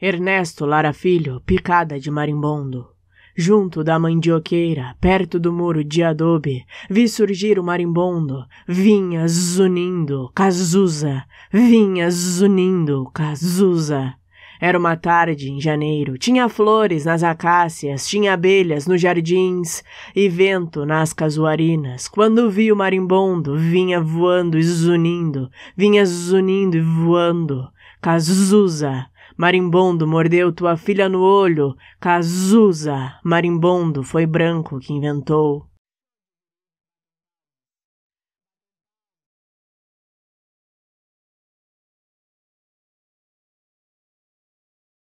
Ernesto Lara Filho, picada de marimbondo. Junto da mandioqueira, perto do muro de adobe, vi surgir o marimbondo, vinha zunindo, Cazuza, vinha zunindo, Cazuza. Era uma tarde em janeiro, tinha flores nas acácias, tinha abelhas nos jardins e vento nas casuarinas. Quando vi o marimbondo, vinha voando e zunindo, vinha zunindo e voando. Cazuza, marimbondo mordeu tua filha no olho. Cazuza, marimbondo foi branco que inventou.